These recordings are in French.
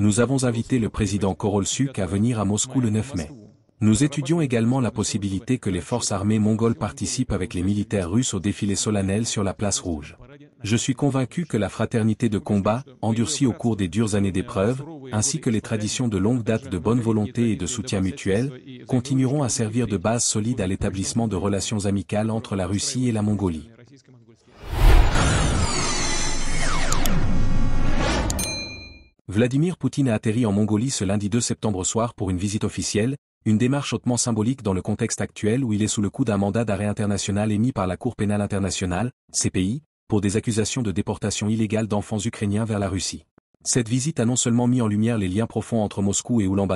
Nous avons invité le président Korolsuk à venir à Moscou le 9 mai. Nous étudions également la possibilité que les forces armées mongoles participent avec les militaires russes au défilé solennel sur la place rouge. Je suis convaincu que la fraternité de combat, endurcie au cours des dures années d'épreuves, ainsi que les traditions de longue date de bonne volonté et de soutien mutuel, continueront à servir de base solide à l'établissement de relations amicales entre la Russie et la Mongolie. Vladimir Poutine a atterri en Mongolie ce lundi 2 septembre soir pour une visite officielle, une démarche hautement symbolique dans le contexte actuel où il est sous le coup d'un mandat d'arrêt international émis par la Cour pénale internationale, CPI, pour des accusations de déportation illégale d'enfants ukrainiens vers la Russie. Cette visite a non seulement mis en lumière les liens profonds entre Moscou et oulan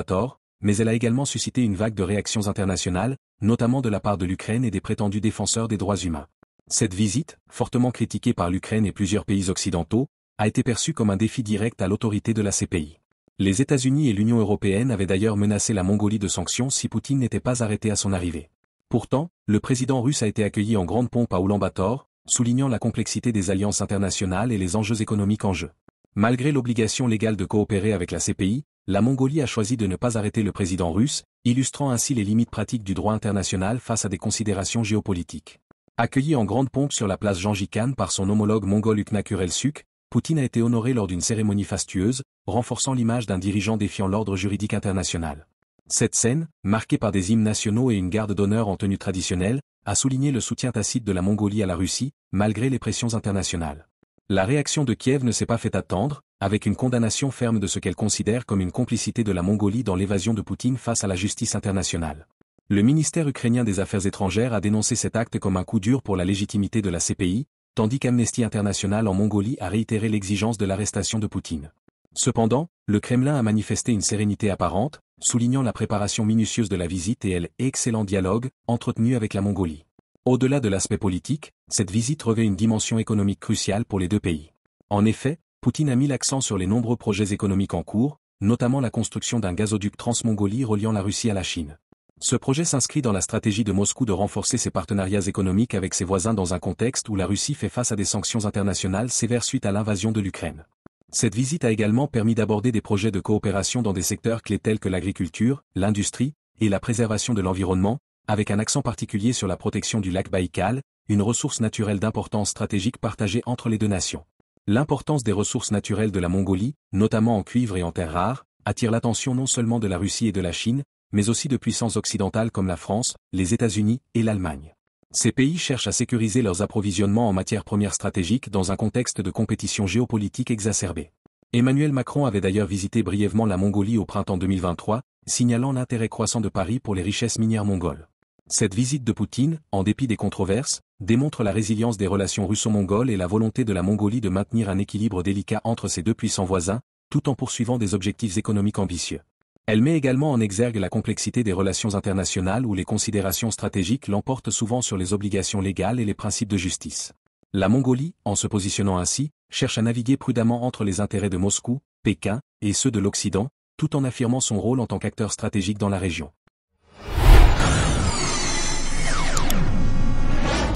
mais elle a également suscité une vague de réactions internationales, notamment de la part de l'Ukraine et des prétendus défenseurs des droits humains. Cette visite, fortement critiquée par l'Ukraine et plusieurs pays occidentaux, a été perçu comme un défi direct à l'autorité de la CPI. Les États-Unis et l'Union européenne avaient d'ailleurs menacé la Mongolie de sanctions si Poutine n'était pas arrêté à son arrivée. Pourtant, le président russe a été accueilli en grande pompe à Oulan-Bator, soulignant la complexité des alliances internationales et les enjeux économiques en jeu. Malgré l'obligation légale de coopérer avec la CPI, la Mongolie a choisi de ne pas arrêter le président russe, illustrant ainsi les limites pratiques du droit international face à des considérations géopolitiques. Accueilli en grande pompe sur la place Jean par son homologue mongol Uknakurel Suk, Poutine a été honoré lors d'une cérémonie fastueuse, renforçant l'image d'un dirigeant défiant l'ordre juridique international. Cette scène, marquée par des hymnes nationaux et une garde d'honneur en tenue traditionnelle, a souligné le soutien tacite de la Mongolie à la Russie, malgré les pressions internationales. La réaction de Kiev ne s'est pas fait attendre, avec une condamnation ferme de ce qu'elle considère comme une complicité de la Mongolie dans l'évasion de Poutine face à la justice internationale. Le ministère ukrainien des Affaires étrangères a dénoncé cet acte comme un coup dur pour la légitimité de la CPI, tandis qu'Amnesty International en Mongolie a réitéré l'exigence de l'arrestation de Poutine. Cependant, le Kremlin a manifesté une sérénité apparente, soulignant la préparation minutieuse de la visite et l'excellent dialogue entretenu avec la Mongolie. Au-delà de l'aspect politique, cette visite revêt une dimension économique cruciale pour les deux pays. En effet, Poutine a mis l'accent sur les nombreux projets économiques en cours, notamment la construction d'un gazoduc trans reliant la Russie à la Chine. Ce projet s'inscrit dans la stratégie de Moscou de renforcer ses partenariats économiques avec ses voisins dans un contexte où la Russie fait face à des sanctions internationales sévères suite à l'invasion de l'Ukraine. Cette visite a également permis d'aborder des projets de coopération dans des secteurs clés tels que l'agriculture, l'industrie et la préservation de l'environnement, avec un accent particulier sur la protection du lac Baïkal, une ressource naturelle d'importance stratégique partagée entre les deux nations. L'importance des ressources naturelles de la Mongolie, notamment en cuivre et en terres rares, attire l'attention non seulement de la Russie et de la Chine, mais aussi de puissances occidentales comme la France, les États-Unis et l'Allemagne. Ces pays cherchent à sécuriser leurs approvisionnements en matières premières stratégiques dans un contexte de compétition géopolitique exacerbée. Emmanuel Macron avait d'ailleurs visité brièvement la Mongolie au printemps 2023, signalant l'intérêt croissant de Paris pour les richesses minières mongoles. Cette visite de Poutine, en dépit des controverses, démontre la résilience des relations russo-mongoles et la volonté de la Mongolie de maintenir un équilibre délicat entre ses deux puissants voisins, tout en poursuivant des objectifs économiques ambitieux. Elle met également en exergue la complexité des relations internationales où les considérations stratégiques l'emportent souvent sur les obligations légales et les principes de justice. La Mongolie, en se positionnant ainsi, cherche à naviguer prudemment entre les intérêts de Moscou, Pékin, et ceux de l'Occident, tout en affirmant son rôle en tant qu'acteur stratégique dans la région.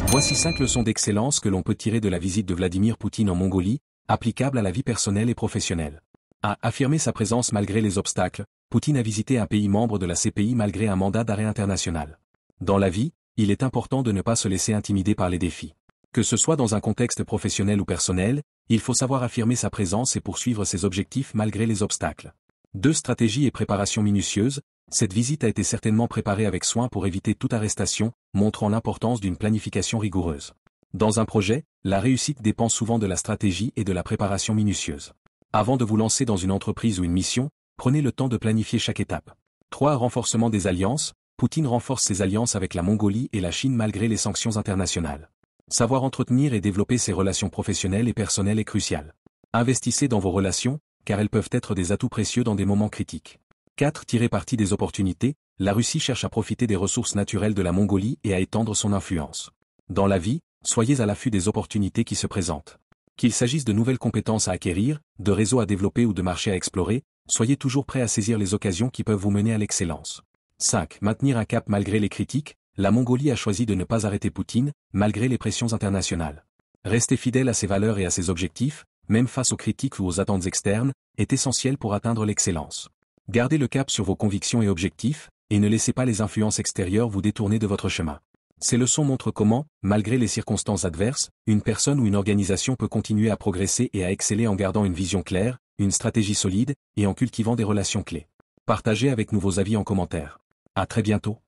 Voici cinq leçons d'excellence que l'on peut tirer de la visite de Vladimir Poutine en Mongolie, applicables à la vie personnelle et professionnelle. A. Affirmer sa présence malgré les obstacles, Poutine a visité un pays membre de la CPI malgré un mandat d'arrêt international. Dans la vie, il est important de ne pas se laisser intimider par les défis. Que ce soit dans un contexte professionnel ou personnel, il faut savoir affirmer sa présence et poursuivre ses objectifs malgré les obstacles. Deux stratégies et préparation minutieuses. cette visite a été certainement préparée avec soin pour éviter toute arrestation, montrant l'importance d'une planification rigoureuse. Dans un projet, la réussite dépend souvent de la stratégie et de la préparation minutieuse. Avant de vous lancer dans une entreprise ou une mission, Prenez le temps de planifier chaque étape. 3. Renforcement des alliances. Poutine renforce ses alliances avec la Mongolie et la Chine malgré les sanctions internationales. Savoir entretenir et développer ses relations professionnelles et personnelles est crucial. Investissez dans vos relations, car elles peuvent être des atouts précieux dans des moments critiques. 4. Tirer parti des opportunités. La Russie cherche à profiter des ressources naturelles de la Mongolie et à étendre son influence. Dans la vie, soyez à l'affût des opportunités qui se présentent. Qu'il s'agisse de nouvelles compétences à acquérir, de réseaux à développer ou de marchés à explorer, soyez toujours prêt à saisir les occasions qui peuvent vous mener à l'excellence. 5. Maintenir un cap malgré les critiques, la Mongolie a choisi de ne pas arrêter Poutine, malgré les pressions internationales. Rester fidèle à ses valeurs et à ses objectifs, même face aux critiques ou aux attentes externes, est essentiel pour atteindre l'excellence. Gardez le cap sur vos convictions et objectifs, et ne laissez pas les influences extérieures vous détourner de votre chemin. Ces leçons montrent comment, malgré les circonstances adverses, une personne ou une organisation peut continuer à progresser et à exceller en gardant une vision claire, une stratégie solide, et en cultivant des relations clés. Partagez avec nous vos avis en commentaire. À très bientôt.